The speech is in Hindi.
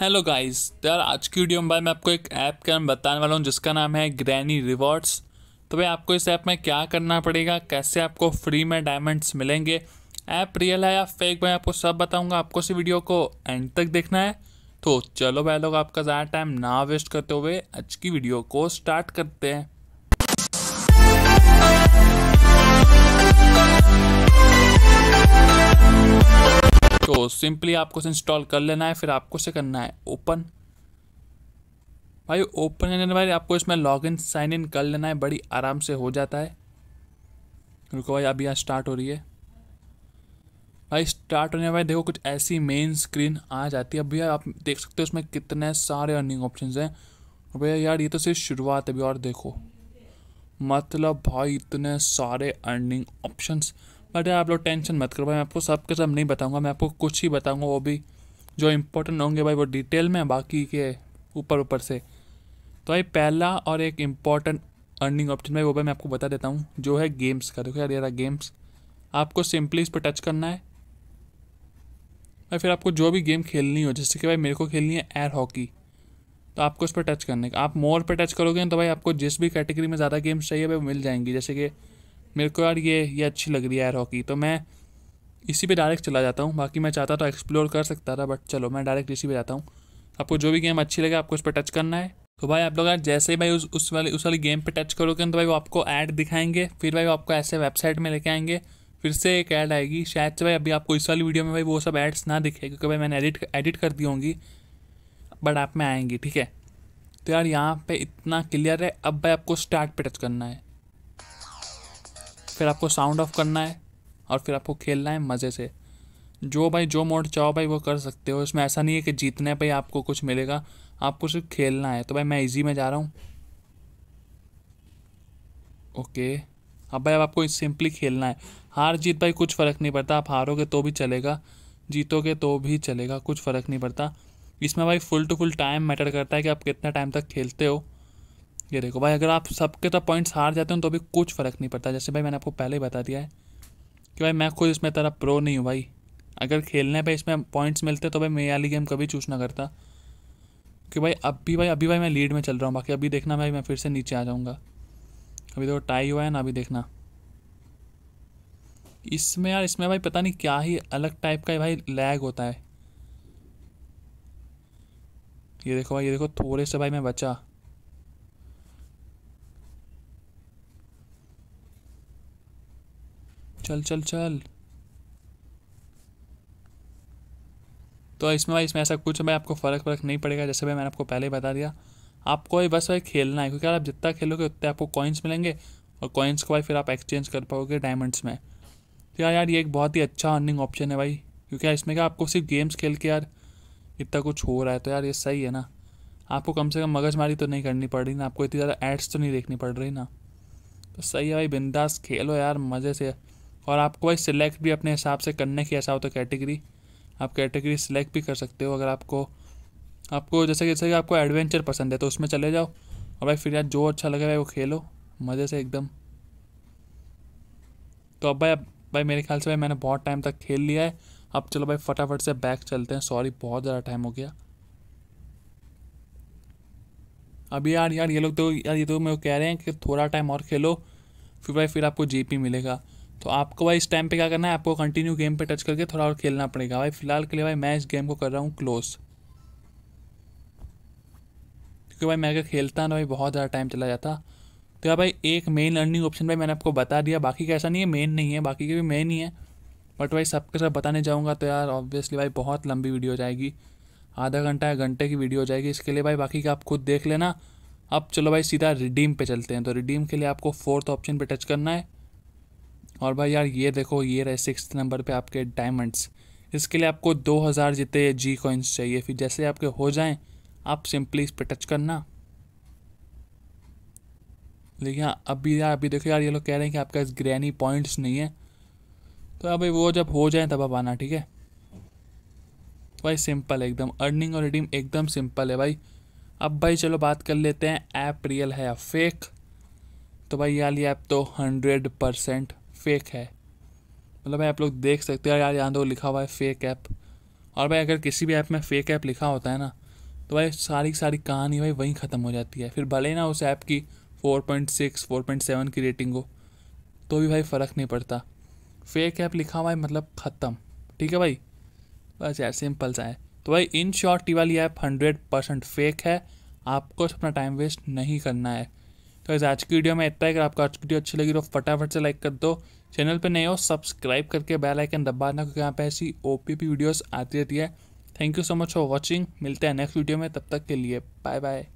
हेलो गाइस यार आज की वीडियो में भाई मैं आपको एक ऐप के नाम बताने वाला हूँ जिसका नाम है ग्रैनी रिवॉर्ड्स तो भाई आपको इस ऐप में क्या करना पड़ेगा कैसे आपको फ्री में डायमंड्स मिलेंगे ऐप रियल है या फेक मैं आपको सब बताऊंगा आपको इस वीडियो को एंड तक देखना है तो चलो भाई लोग आपका ज़्यादा टाइम ना वेस्ट करते हुए आज की वीडियो को स्टार्ट करते हैं तो सिंपली आपको इसे इंस्टॉल कर लेना है फिर आपको इसे करना है ओपन भाई ओपन करने भाई आपको इसमें लॉग इन साइन इन कर लेना है बड़ी आराम से हो जाता है रुको भाई अभी यहाँ स्टार्ट हो रही है भाई स्टार्ट होने भाई देखो कुछ ऐसी मेन स्क्रीन आ जाती है अभी आप देख सकते हो इसमें कितने सारे अर्निंग ऑप्शन हैं भैया यार ये तो सिर्फ शुरुआत है अभी और देखो मतलब भाई इतने सारे अर्निंग ऑप्शंस बट आप लोग टेंशन मत करो भाई मैं आपको सब के सब नहीं बताऊँगा मैं आपको कुछ ही बताऊँगा वो भी जो इम्पोर्टेंट होंगे भाई वो डिटेल में बाकी के ऊपर ऊपर से तो भाई पहला और एक इम्पॉर्टेंट अर्निंग ऑप्शन भाई वो भाई मैं आपको बता देता हूँ जो है गेम्स का देखो यार यार गेम्स आपको सिंपली इस पर टच करना है भाई फिर आपको जो भी गेम खेलनी हो जैसे कि भाई मेरे को खेलनी है एयर हॉकी तो आपको इस पर टच करने का आप मोर पर टच करोगे तो भाई आपको जिस भी कैटेगरी में ज़्यादा गेम्स चाहिए भाई मिल जाएंगी जैसे कि मेरे को यार ये ये अच्छी लग रही है यार हॉकी तो मैं इसी पे डायरेक्ट चला जाता हूँ बाकी मैं चाहता तो एक्सप्लोर कर सकता था बट चलो मैं डायरेक्ट इसी पे जाता हूँ आपको जो भी गेम अच्छी लगे आपको उस पर टच करना है तो भाई आप लोग यार जैसे ही भाई उस उस वाले उस वाली गेम पे टच करोगे तो भाई वो आपको ऐड दिखाएंगे फिर भाई वो आपको ऐसे वेबसाइट में लेके आएंगे फिर से एक ऐड आएगी शायद से भाई अभी आपको इस वाली वीडियो में भाई वो सब ऐड्स ना दिखे क्योंकि भाई मैंने एडिट एडिट कर दी होंगी बट आप में आएंगी ठीक है तो यार यहाँ पे इतना क्लियर है अब भाई आपको स्टार्ट पे टच करना है फिर आपको साउंड ऑफ करना है और फिर आपको खेलना है मज़े से जो भाई जो मोड चाहो भाई वो कर सकते हो इसमें ऐसा नहीं है कि जीतने पर आपको कुछ मिलेगा आपको सिर्फ खेलना है तो भाई मैं इजी में जा रहा हूँ ओके अब भाई अब आपको सिंपली खेलना है हार जीत भाई कुछ फ़र्क नहीं पड़ता आप हारोगे तो भी चलेगा जीतोगे तो भी चलेगा कुछ फ़र्क नहीं पड़ता इसमें भाई full to full time matter करता है कि आप कितना टाइम तक खेलते हो ये देखो भाई अगर आप सबके तो पॉइंट्स हार जाते हो तो भी कुछ फ़र्क नहीं पड़ता जैसे भाई मैंने आपको पहले ही बता दिया है कि भाई मैं खुद इसमें तरह प्रो नहीं हूँ भाई अगर खेलने पर इसमें पॉइंट्स मिलते तो भाई मैं वाली गेम कभी चूज ना करता कि भाई अब भी भाई अभी भाई मैं लीड में चल रहा हूँ बाकी अभी देखना भाई मैं फिर से नीचे आ जाऊँगा अभी तो टाई हुआ है ना अभी देखना इसमें यार इसमें भाई पता नहीं क्या ही अलग टाइप का भाई लैग होता है ये देखो भाई ये देखो थोड़े से भाई मैं बचा चल चल चल तो इसमें भाई इसमें ऐसा कुछ भाई आपको फ़र्क वर्क नहीं पड़ेगा जैसे भाई मैंने आपको पहले ही बता दिया आपको भाई बस भाई खेलना है क्योंकि आप जितना खेलोगे उतने आपको कॉइन्स मिलेंगे और कॉइन्स को भाई फिर आप एक्सचेंज कर पाओगे डायमंड्स में तो यार यार ये एक बहुत ही अच्छा अर्निंग ऑप्शन है भाई क्योंकि इसमें क्या आपको सिर्फ गेम्स खेल के यार इतना कुछ हो रहा है तो यार ये सही है ना आपको कम से कम मगजमारी तो नहीं करनी पड़ रही ना आपको इतनी ज़्यादा एड्स तो नहीं देखनी पड़ रही ना तो सही है भाई बिंदास खेलो यार मज़े से और आपको भाई सिलेक्ट भी अपने हिसाब से करने की ऐसा हो तो कैटेगरी आप कैटेगरी सिलेक्ट भी कर सकते हो अगर आपको आपको जैसे जैसे कि आपको एडवेंचर पसंद है तो उसमें चले जाओ और भाई फिर यार जो अच्छा लगे भाई वो खेलो मज़े से एकदम तो अब भाई अब भाई मेरे ख्याल से भाई मैंने बहुत टाइम तक खेल लिया है अब चलो भाई फटाफट से बैक चलते हैं सॉरी बहुत ज़्यादा टाइम हो गया अभी यार यार ये लोग तो यार ये तो मेरे कह रहे हैं कि थोड़ा टाइम और खेलो फिर भाई फिर आपको जीपी मिलेगा तो आपको भाई इस टाइम पे क्या करना है आपको कंटिन्यू गेम पे टच करके थोड़ा और खेलना पड़ेगा भाई फिलहाल के लिए भाई मैं इस गेम को कर रहा हूँ क्लोज क्योंकि भाई मैं अगर खेलता ना भाई बहुत ज़्यादा टाइम चला जाता तो यार भाई एक मेन अर्निंग ऑप्शन भाई मैंने आपको बता दिया बाकी का ऐसा नहीं है मेन नहीं है बाकी के भी मेन ही है बट भाई सबके साथ बताने जाऊँगा तो यार ऑब्वियसली भाई बहुत लंबी वीडियो हो जाएगी आधा घंटा या घंटे की वीडियो हो जाएगी इसके लिए भाई बाकी का आप खुद देख लेना अब चलो भाई सीधा रिडीम पे चलते हैं तो रिडीम के लिए आपको फोर्थ ऑप्शन पे टच करना है और भाई यार ये देखो ये रहे सिक्स नंबर पे आपके डायमंड्स इसके लिए आपको 2000 जितने जी कॉइन्स चाहिए फिर जैसे आपके हो जाएं आप सिंपली इस पर टच करना लेकिन हाँ अभी यार अभी देखो यार ये लोग कह रहे हैं कि आपका इस ग्रैनी पॉइंट्स नहीं है तो अभी वो जब हो जाए तब आप आना ठीक है भाई सिंपल है एकदम अर्निंग और रिडीम एकदम सिंपल है भाई अब भाई चलो बात कर लेते हैं ऐप रियल है या फेक तो भाई यार ये ऐप तो हंड्रेड परसेंट फेक है मतलब भाई आप लोग देख सकते हैं यार यहाँ तो लिखा हुआ है फेक ऐप और भाई अगर किसी भी ऐप में फेक ऐप लिखा होता है ना तो भाई सारी सारी कहानी भाई वहीं ख़त्म हो जाती है फिर भले ना उस ऐप की four four point six point seven की रेटिंग हो तो भी भाई फ़र्क नहीं पड़ता फेक ऐप लिखा हुआ है मतलब ख़त्म ठीक है भाई बस यार सिंपल सा है तो भाई इन शॉर्ट टी वाली ऐप हंड्रेड परसेंट फेक है आपको अपना टाइम वेस्ट नहीं करना है तो इस आज की वीडियो में इतना ही अगर आपको आज की वीडियो अच्छी लगी तो फटाफट से लाइक कर दो चैनल पर नए हो सब्सक्राइब करके बेल आइकन दबाना क्योंकि यहाँ पे ऐसी ओ पी वीडियोज़ आती रहती है thank you so much for watching मिलते हैं नेक्स्ट वीडियो में तब तक के लिए बाय बाय